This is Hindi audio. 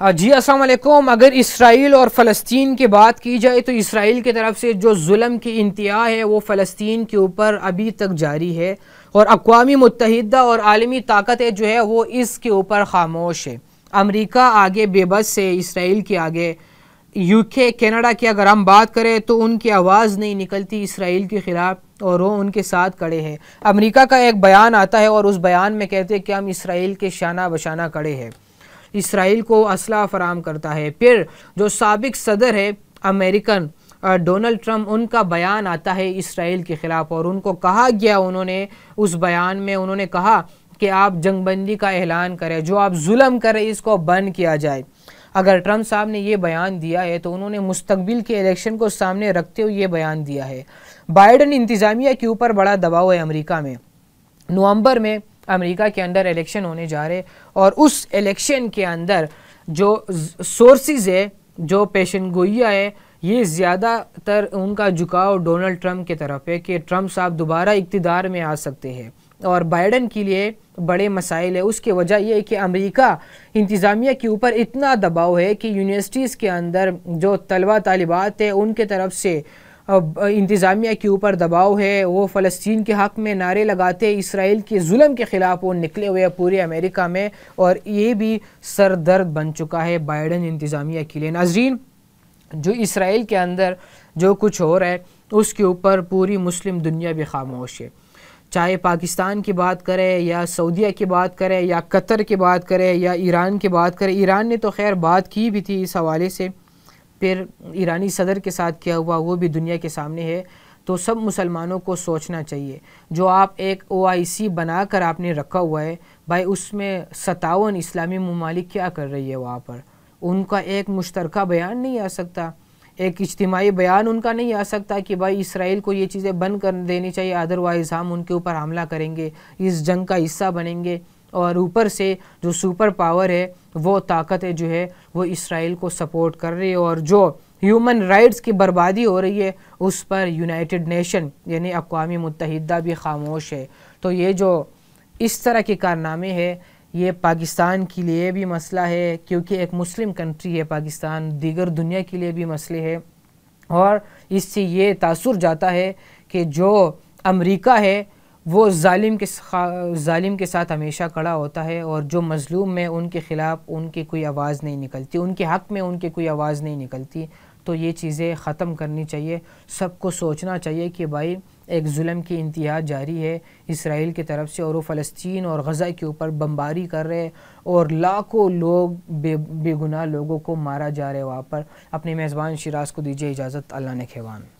हाँ जी असलकुम अगर इसराइल और फ़लस्तीन की बात की जाए तो इसराइल की तरफ से जो जुल्म की इंतहा है वो फ़लस्तीन के ऊपर अभी तक जारी है और अकवा मुतहदा और आलमी ताकतें जो है वो इसके ऊपर खामोश है अमरीका आगे बेबस है इसराइल के आगे यूके कनाडा की अगर हम बात करें तो उनकी आवाज़ नहीं निकलती इसराइल के ख़िलाफ़ और वो उनके साथ खड़े हैं अमरीका का एक बयान आता है और उस बयान में कहते हैं कि हम इसराइल के शाना बशाना खड़े हैं इसराइल को असला फराम करता है फिर जो सबक सदर है अमेरिकन डोनाल्ड ट्रंप उनका बयान आता है इसराइल के ख़िलाफ़ और उनको कहा गया उन्होंने उस बयान में उन्होंने कहा कि आप जंगबंदी का ऐलान करें जो आप जुल्म करें इसको बंद किया जाए अगर ट्रंप साहब ने ये बयान दिया है तो उन्होंने मुस्तबिल के इलेक्शन को सामने रखते हुए ये बयान दिया है बाइडन इंतज़ामिया के ऊपर बड़ा दबाव है अमरीका में नवंबर में अमेरिका के अंदर इलेक्शन होने जा रहे और उस इलेक्शन के अंदर जो सोर्सेज है जो पेशन गोइया है ये ज़्यादातर उनका झुकाव डोनाल्ड ट्रंप की तरफ है कि ट्रंप साहब दोबारा इकतदार में आ सकते हैं और बाइडन के लिए बड़े मसाइल है उसके वजह यह है कि अमेरिका इंतज़ामिया के ऊपर इतना दबाव है कि यूनिवर्सिटीज़ के अंदर जो तलबा तलबात है उनके तरफ से इंतज़ामिया के ऊपर दबाव है वो फ़लस्तीन के हक़ में नारे लगाते इसराइल के जुल्म के ख़िलाफ़ वो निकले हुए पूरे अमेरिका में और ये भी सर दर्द बन चुका है बाइडन इंतज़ामिया के लिए नाजरीन जो इसराइल के अंदर जो कुछ हो रहा है उसके ऊपर पूरी मुस्लिम दुनिया भी खामोश है चाहे पाकिस्तान की बात करें या सऊदिया की बात करें या कतर की बात करें या ईरान की बात करें ईरान ने तो खैर बात की भी थी इस हवाले से फिर ईरानी सदर के साथ किया हुआ वो भी दुनिया के सामने है तो सब मुसलमानों को सोचना चाहिए जो आप एक ओ बना कर आपने रखा हुआ है भाई उसमें सतावन इस्लामी ममालिक क्या कर रही है वहाँ पर उनका एक मुश्तर बयान नहीं आ सकता एक इज्तमाही बयान उनका नहीं आ सकता कि भाई इसराइल को ये चीज़ें बंद कर देनी चाहिए अदरवाइज़ हम उनके ऊपर हमला करेंगे इस जंग का हिस्सा बनेंगे और ऊपर से जो सुपर पावर है वो ताकत है जो है वो इसराइल को सपोर्ट कर रही है और जो ह्यूमन राइट्स की बर्बादी हो रही है उस पर यूनाइटेड नेशन यानी अकवा मुतहदा भी खामोश है तो ये जो इस तरह के कारनामे है ये पाकिस्तान के लिए भी मसला है क्योंकि एक मुस्लिम कंट्री है पाकिस्तान दीगर दुनिया के लिए भी मसले है और इससे ये तासर जाता है कि जो अमेरिका है वो जालिम के ालिम के साथ हमेशा खड़ा होता है और जो मज़लूम है उनके ख़िलाफ़ उनकी कोई आवाज़ नहीं निकलती उनके हक़ में उनकी कोई आवाज़ नहीं निकलती तो ये चीज़ें ख़त्म करनी चाहिए सबको सोचना चाहिए कि भाई एक जुल्म की इंतहा जारी है इसराइल की तरफ से और वो फ़लस्तीन और गज़ा के ऊपर बमबारी कर रहे हैं और लाखों लोग बे बेगुनाह लोगों को मारा जा रहे है वहाँ पर अपने मेज़बान शराज को दीजिए इजाज़त अल्लाह ने खेवान